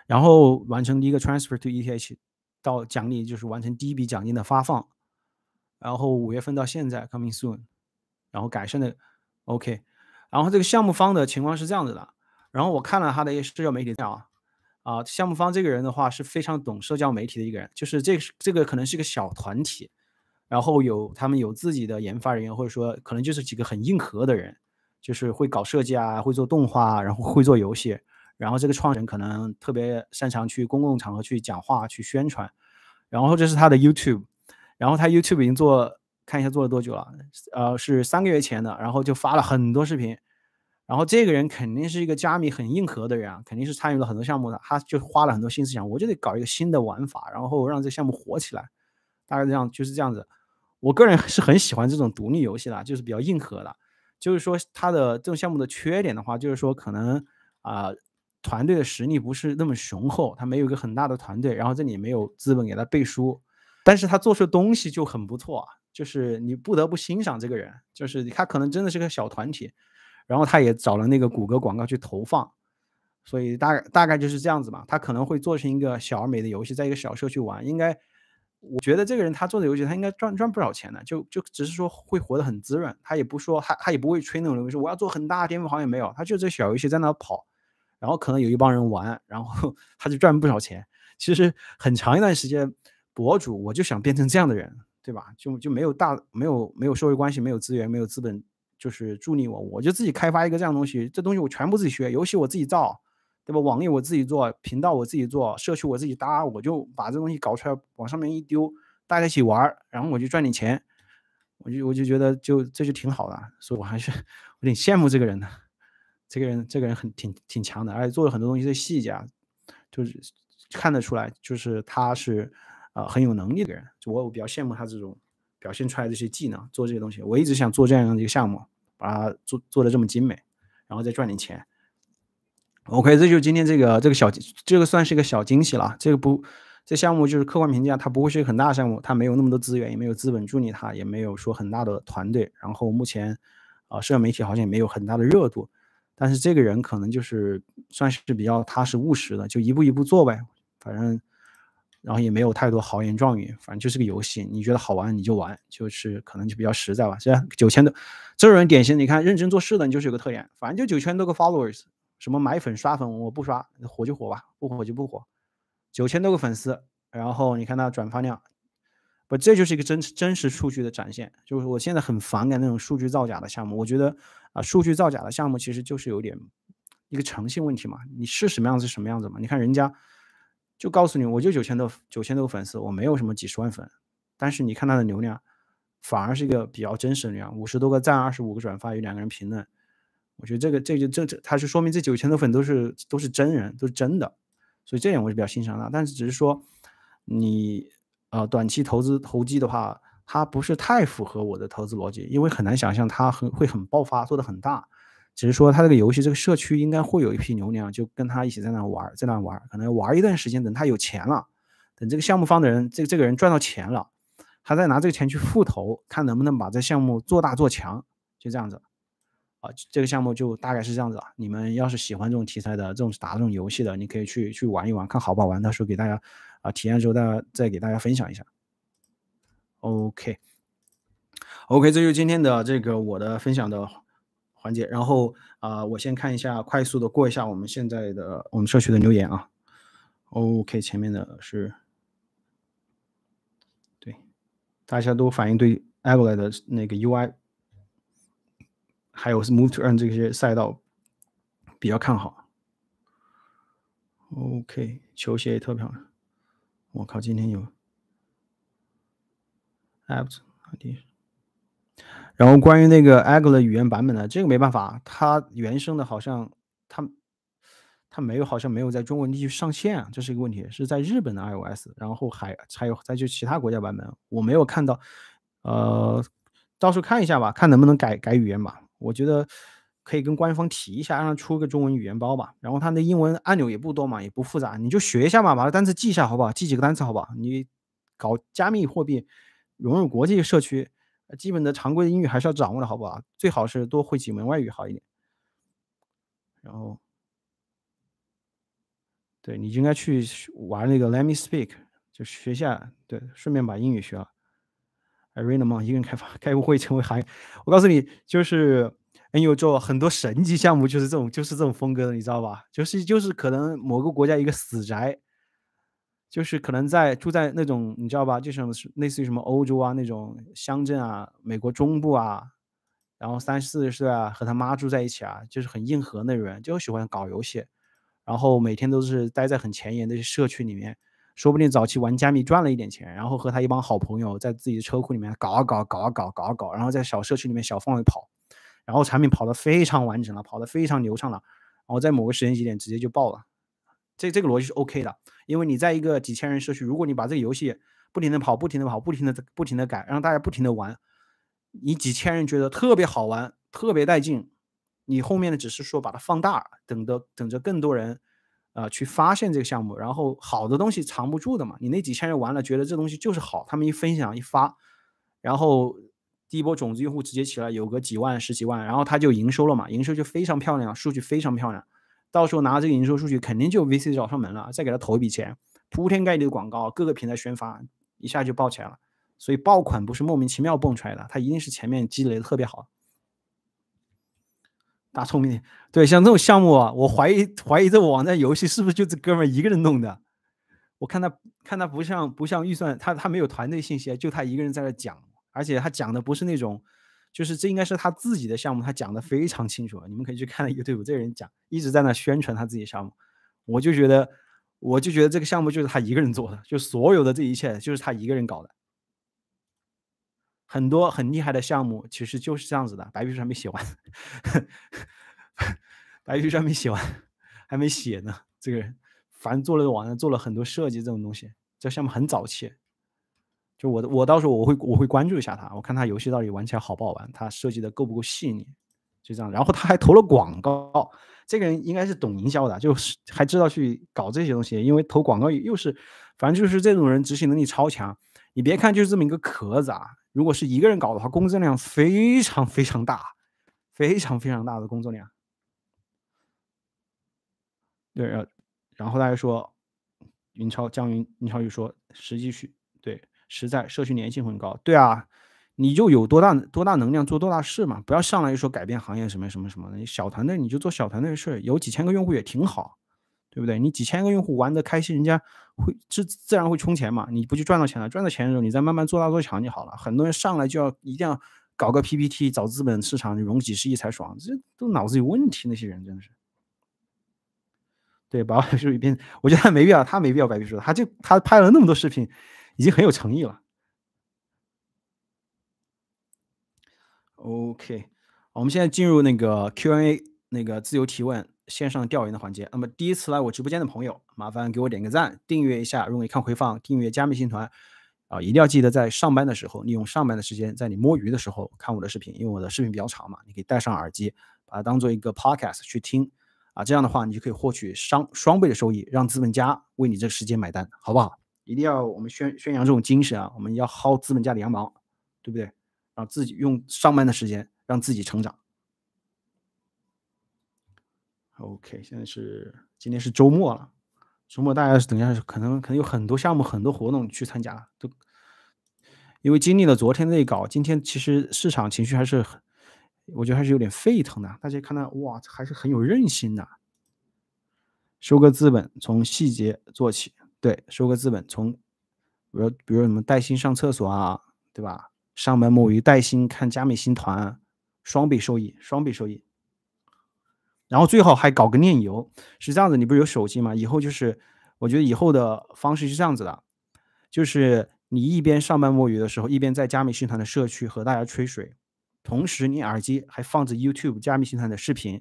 然后完成第一个 transfer to ETH，到奖励就是完成第一笔奖金的发放。然后五月份到现在 coming soon，然后改善的 OK，然后这个项目方的情况是这样子的。然后我看了他的社交媒体账啊。啊，项目方这个人的话是非常懂社交媒体的一个人，就是这这个可能是一个小团体，然后有他们有自己的研发人员，或者说可能就是几个很硬核的人，就是会搞设计啊，会做动画，然后会做游戏，然后这个创始人可能特别擅长去公共场合去讲话去宣传，然后这是他的 YouTube，然后他 YouTube 已经做看一下做了多久了，呃，是三个月前的，然后就发了很多视频。然后这个人肯定是一个加密很硬核的人，啊，肯定是参与了很多项目的，他就花了很多心思想，我就得搞一个新的玩法，然后让这个项目火起来。大概这样就是这样子。我个人是很喜欢这种独立游戏的，就是比较硬核的。就是说他的这种项目的缺点的话，就是说可能啊，团队的实力不是那么雄厚，他没有一个很大的团队，然后这里没有资本给他背书。但是他做出的东西就很不错，啊，就是你不得不欣赏这个人，就是他可能真的是个小团体。然后他也找了那个谷歌广告去投放，所以大大概就是这样子嘛。他可能会做成一个小而美的游戏，在一个小社区玩。应该我觉得这个人他做的游戏，他应该赚赚不少钱的。就就只是说会活得很滋润。他也不说他他也不会吹那种东西，说我要做很大巅峰行业没有。他就这小游戏在那跑，然后可能有一帮人玩，然后 他就赚不少钱。其实很长一段时间，博主我就想变成这样的人，对吧？就就没有大没有没有社会关系，没有资源，没有资本。就是助力我，我就自己开发一个这样东西。这东西我全部自己学，游戏我自己造，对吧？网页我自己做，频道我自己做，社区我自己搭，我就把这东西搞出来，往上面一丢，大家一起玩儿，然后我就赚点钱。我就我就觉得就这就挺好的，所以我还是有点羡慕这个人的，这个人这个人很挺挺强的，而且做了很多东西的细节，啊，就是看得出来，就是他是呃很有能力的人。就我我比较羡慕他这种表现出来这些技能，做这些东西。我一直想做这样的一个项目。啊，做做的这么精美，然后再赚点钱。OK，这就今天这个这个小这个算是一个小惊喜了。这个不，这项目就是客观评价，它不会是一个很大的项目，它没有那么多资源，也没有资本助力，它也没有说很大的团队。然后目前啊，社交媒体好像也没有很大的热度。但是这个人可能就是算是比较踏实务实的，就一步一步做呗，反正。然后也没有太多豪言壮语，反正就是个游戏，你觉得好玩你就玩，就是可能就比较实在吧。是吧？九千多，这种人典型，你看认真做事的，就是有个特点，反正就九千多个 followers，什么买粉刷粉，我不刷，火就火吧，不火就不火。九千多个粉丝，然后你看他转发量，不，这就是一个真真实数据的展现。就是我现在很反感那种数据造假的项目，我觉得啊，数据造假的项目其实就是有点一个诚信问题嘛，你是什么样子什么样子嘛。你看人家。就告诉你，我就九千多九千多个粉丝，我没有什么几十万粉，但是你看他的流量，反而是一个比较真实的流量，五十多个赞，二十五个转发，有两个人评论，我觉得这个这就这这，他是说明这九千多粉都是都是真人，都是真的，所以这点我是比较欣赏的。但是只是说，你呃短期投资投机的话，它不是太符合我的投资逻辑，因为很难想象它很会很爆发，做的很大。只是说他这个游戏这个社区应该会有一批流量，就跟他一起在那玩，在那玩，可能玩一段时间，等他有钱了，等这个项目方的人，这这个人赚到钱了，他再拿这个钱去复投，看能不能把这项目做大做强，就这样子。啊，这个项目就大概是这样子。啊。你们要是喜欢这种题材的，这种打这种游戏的，你可以去去玩一玩，看好不好玩到时候给大家啊体验之后，大家再给大家分享一下。OK，OK，这就是今天的这个我的分享的。环节，然后啊，我先看一下，快速的过一下我们现在的我们社区的留言啊。OK，前面的是，对，大家都反映对 a i r l a y 的那个 UI，还有 Move to Run 这些赛道比较看好。OK，球鞋也特漂亮，我靠，今天有 Airs 啊，然后关于那个 Agile 语言版本的，这个没办法，它原生的好像它它没有，好像没有在中文地区上线，啊，这是一个问题，是在日本的 iOS，然后还还有再就其他国家版本，我没有看到，呃，到时候看一下吧，看能不能改改语言吧，我觉得可以跟官方提一下，让出个中文语言包吧。然后它的英文按钮也不多嘛，也不复杂，你就学一下嘛，把单词记一下好不好？记几个单词好不好？你搞加密货币融入国际社区。基本的常规的英语还是要掌握的，好不好？最好是多会几门外语好一点。然后，对你应该去玩那个 Let me speak，就学下。对，顺便把英语学了。Irene Mon 一个人开发，该不会成为行业？我告诉你，就是 n 呦，u 做很多神级项目，就是这种，就是这种风格的，你知道吧？就是就是可能某个国家一个死宅。就是可能在住在那种你知道吧，就像是类似于什么欧洲啊那种乡镇啊，美国中部啊，然后三四十岁啊和他妈住在一起啊，就是很硬核那人，就喜欢搞游戏，然后每天都是待在很前沿的社区里面，说不定早期玩加密赚了一点钱，然后和他一帮好朋友在自己的车库里面搞搞搞搞搞搞，然后在小社区里面小范围跑，然后产品跑得非常完整了，跑得非常流畅了，然后在某个时间节点直接就爆了。这这个逻辑是 OK 的，因为你在一个几千人社区，如果你把这个游戏不停的跑、不停的跑、不停的不停的改，让大家不停的玩，你几千人觉得特别好玩、特别带劲，你后面的只是说把它放大，等着等着更多人啊去发现这个项目，然后好的东西藏不住的嘛，你那几千人玩了觉得这东西就是好，他们一分享一发，然后第一波种子用户直接起来有个几万、十几万，然后他就营收了嘛，营收就非常漂亮，数据非常漂亮。到时候拿这个营收数据，肯定就 VC 找上门了，再给他投一笔钱，铺天盖地的广告，各个平台宣发，一下就爆起来了。所以爆款不是莫名其妙蹦出来的，他一定是前面积累的特别好。大聪明，对，像这种项目啊，我怀疑怀疑这个网站游戏是不是就这哥们一个人弄的？我看他看他不像不像预算，他他没有团队信息，就他一个人在那讲，而且他讲的不是那种。就是这应该是他自己的项目，他讲的非常清楚你们可以去看一个队伍，这个人讲一直在那宣传他自己项目，我就觉得我就觉得这个项目就是他一个人做的，就所有的这一切就是他一个人搞的，很多很厉害的项目其实就是这样子的。白皮书还没写完，白皮书还没写完，还没写呢。这个人反正做了网上做了很多设计这种东西，这项目很早期。就我，我到时候我会我会关注一下他，我看他游戏到底玩起来好不好玩，他设计的够不够细腻，就这样。然后他还投了广告，这个人应该是懂营销的，就是还知道去搞这些东西。因为投广告又是，反正就是这种人执行能力超强。你别看就是这么一个壳子啊，如果是一个人搞的话，工作量非常非常大，非常非常大的工作量。对，然后大家说，云超江云云超宇说，实际去。实在，社区粘性很高。对啊，你就有多大多大能量做多大事嘛。不要上来就说改变行业什么什么什么的。你小团队你就做小团队的事，有几千个用户也挺好，对不对？你几千个用户玩的开心，人家会自自然会充钱嘛。你不就赚到钱了？赚到钱的时候，你再慢慢做大做强就好了。很多人上来就要一定要搞个 PPT，找资本市场融几十亿才爽，这都脑子有问题。那些人真的是，对，百万说一变，我觉得没必要，他没必要白皮书，他就他拍了那么多视频。已经很有诚意了。OK，我们现在进入那个 Q&A 那个自由提问、线上调研的环节。那么第一次来我直播间的朋友，麻烦给我点个赞、订阅一下。如果你看回放，订阅加密星团啊，一定要记得在上班的时候，利用上班的时间，在你摸鱼的时候看我的视频，因为我的视频比较长嘛，你可以戴上耳机，把它当做一个 Podcast 去听啊。这样的话，你就可以获取双双倍的收益，让资本家为你这个时间买单，好不好？一定要我们宣宣扬这种精神啊！我们要薅资本家的羊毛，对不对？然后自己用上班的时间让自己成长。OK，现在是今天是周末了，周末大家等一下可能可能有很多项目、很多活动去参加都因为经历了昨天那一搞，今天其实市场情绪还是很，我觉得还是有点沸腾的。大家看到哇，还是很有韧性的，收割资本，从细节做起。对，收割资本，从，比如比如什么带薪上厕所啊，对吧？上门摸鱼带薪看加密星团，双倍收益，双倍收益。然后最后还搞个炼油，是这样子，你不是有手机吗？以后就是，我觉得以后的方式是这样子的，就是你一边上班摸鱼的时候，一边在加密星团的社区和大家吹水，同时你耳机还放着 YouTube 加密星团的视频，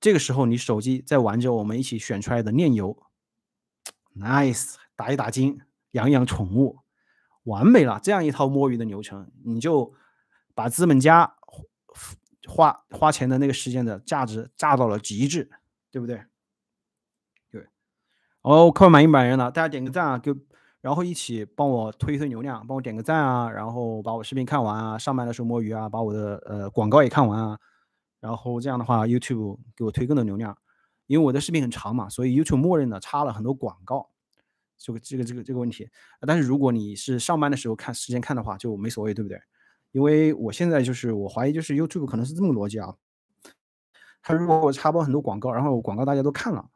这个时候你手机在玩着我们一起选出来的炼油。nice 打一打金养养宠物，完美了这样一套摸鱼的流程，你就把资本家花花钱的那个时间的价值炸到了极致，对不对？对，哦快满一百人了，大家点个赞啊，给然后一起帮我推推流量，帮我点个赞啊，然后把我视频看完啊，上班的时候摸鱼啊，把我的呃广告也看完啊，然后这样的话 YouTube 给我推更多流量。因为我的视频很长嘛，所以 YouTube 默认的插了很多广告，这个这个这个这个问题。但是如果你是上班的时候看、时间看的话，就没所谓，对不对？因为我现在就是我怀疑，就是 YouTube 可能是这么逻辑啊。他如果插播很多广告，然后广告大家都看了，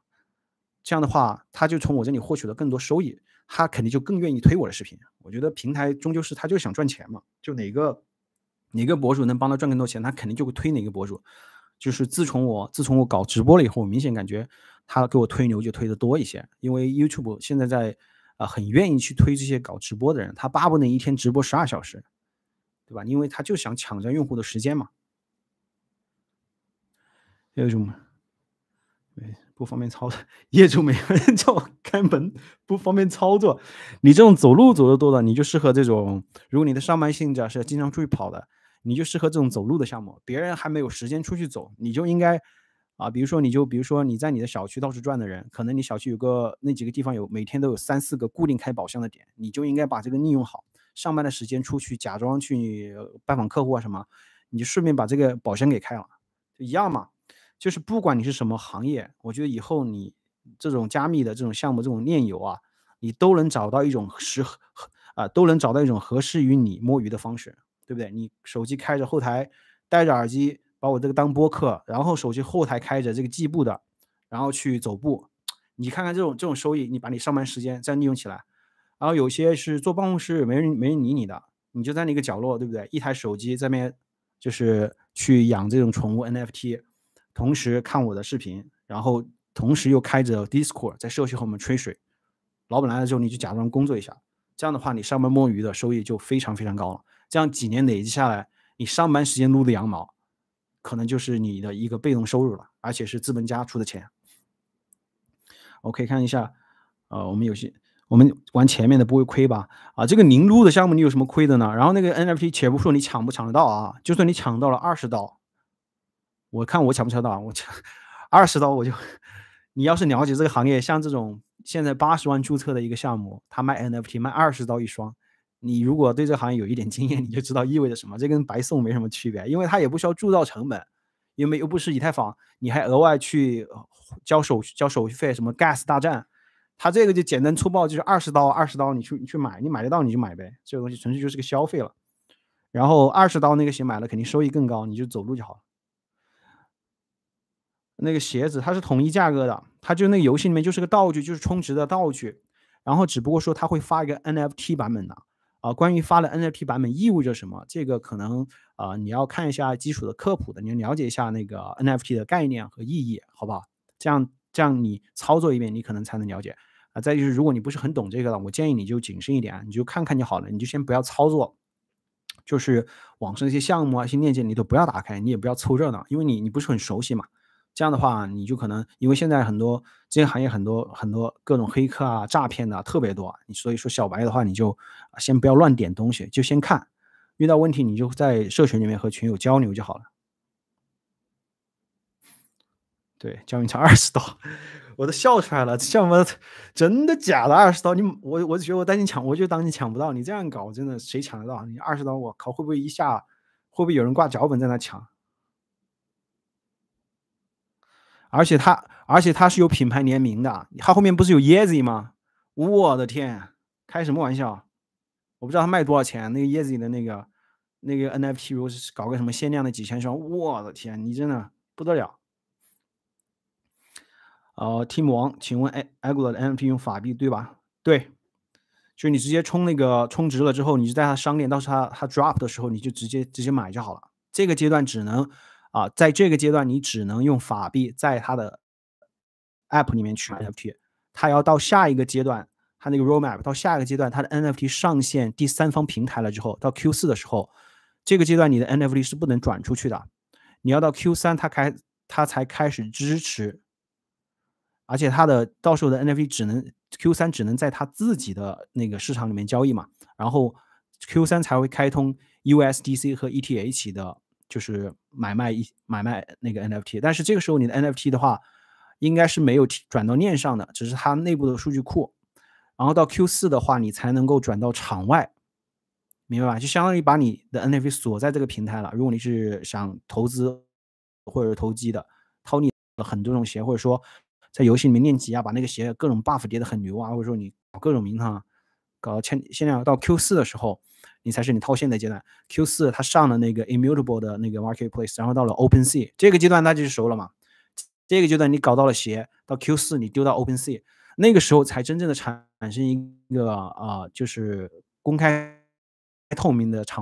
这样的话，他就从我这里获取了更多收益，他肯定就更愿意推我的视频。我觉得平台终究是他就想赚钱嘛，就哪个哪个博主能帮他赚更多钱，他肯定就会推哪个博主。就是自从我自从我搞直播了以后，我明显感觉他给我推牛就推的多一些，因为 YouTube 现在在啊很愿意去推这些搞直播的人，他巴不得一天直播十二小时，对吧？因为他就想抢占用户的时间嘛。业主吗？对，不方便操作。业主没有叫我开门，不方便操作。你这种走路走的多的，你就适合这种。如果你的上班性质是经常出去跑的。你就适合这种走路的项目，别人还没有时间出去走，你就应该啊，比如说你就比如说你在你的小区到处转的人，可能你小区有个那几个地方有每天都有三四个固定开宝箱的点，你就应该把这个利用好，上班的时间出去假装去拜访客户啊什么，你就顺便把这个宝箱给开了，一样嘛。就是不管你是什么行业，我觉得以后你这种加密的这种项目，这种炼油啊，你都能找到一种适合啊，都能找到一种合适于你摸鱼的方式。对不对？你手机开着后台，戴着耳机把我这个当播客，然后手机后台开着这个计步的，然后去走步。你看看这种这种收益，你把你上班时间再利用起来。然后有些是坐办公室没人没人理你的，你就在那个角落，对不对？一台手机在那边就是去养这种宠物 NFT，同时看我的视频，然后同时又开着 Discord 在社区和我们吹水。老板来了之后，你就假装工作一下。这样的话，你上班摸鱼的收益就非常非常高了。这样几年累积下来，你上班时间撸的羊毛，可能就是你的一个被动收入了，而且是资本家出的钱。我可以看一下，呃，我们有些我们玩前面的不会亏吧？啊，这个您撸的项目你有什么亏的呢？然后那个 NFT，且不说你抢不抢得到啊，就算你抢到了二十刀，我看我抢不抢到到？我抢二十刀我就，你要是了解这个行业，像这种现在八十万注册的一个项目，他卖 NFT 卖二十刀一双。你如果对这个行业有一点经验，你就知道意味着什么。这跟白送没什么区别，因为它也不需要铸造成本，又没又不是以太坊，你还额外去交手交手续费，什么 gas 大战，它这个就简单粗暴，就是二十刀二十刀，你去你去买，你买得到你就买呗。这个东西纯粹就是个消费了。然后二十刀那个鞋买了，肯定收益更高，你就走路就好了。那个鞋子它是统一价格的，它就那个游戏里面就是个道具，就是充值的道具。然后只不过说它会发一个 NFT 版本的。啊，关于发了 NFT 版本意味着什么，这个可能啊，你要看一下基础的科普的，你要了解一下那个 NFT 的概念和意义，好不好？这样这样你操作一遍，你可能才能了解。啊，再就是如果你不是很懂这个了，我建议你就谨慎一点，你就看看就好了，你就先不要操作。就是网上一些项目啊、一些链接，你都不要打开，你也不要凑热闹，因为你你不是很熟悉嘛。这样的话，你就可能因为现在很多这些行业，很多很多各种黑客啊、诈骗的特别多，你所以说小白的话，你就先不要乱点东西，就先看，遇到问题你就在社群里面和群友交流就好了。对，交易差二十刀，我都笑出来了。什么？真的假的？二十刀？你我我觉得我担心抢，我就当你抢不到。你这样搞真的谁抢得到？你二十刀，我靠，会不会一下会不会有人挂脚本在那抢？而且它，而且它是有品牌联名的，它后面不是有椰子吗？我的天，开什么玩笑？我不知道它卖多少钱，那个椰子的那个那个 NFT 如果是搞个什么限量的几千双，我的天，你真的不得了。呃，team 王，请问哎，l 过的 NFT 用法币对吧？对，就是你直接充那个充值了之后，你就在他商店，到时候他他 drop 的时候，你就直接直接买就好了。这个阶段只能。啊，在这个阶段，你只能用法币在它的 App 里面取 NFT。它要到下一个阶段，它那个 Roadmap 到下一个阶段，它的 NFT 上线第三方平台了之后，到 Q 四的时候，这个阶段你的 NFT 是不能转出去的。你要到 Q 三，它开它才开始支持，而且它的到时候的 NFT 只能 Q 三只能在它自己的那个市场里面交易嘛，然后 Q 三才会开通 USDC 和 ETH 的，就是。买卖一买卖那个 NFT，但是这个时候你的 NFT 的话，应该是没有转到链上的，只是它内部的数据库。然后到 Q 四的话，你才能够转到场外，明白吧？就相当于把你的 NFT 锁在这个平台了。如果你是想投资或者投机的，掏你很多种鞋，或者说在游戏里面练级啊，把那个鞋各种 buff 叠的很牛啊，或者说你搞各种名堂搞千限量，到 Q 四的时候。你才是你套现的阶段，Q 四他上了那个 immutable 的那个 marketplace，然后到了 open sea 这个阶段，那就是熟了嘛。这个阶段你搞到了鞋，到 Q 四你丢到 open sea，那个时候才真正的产生一个啊，就是公开透明的场。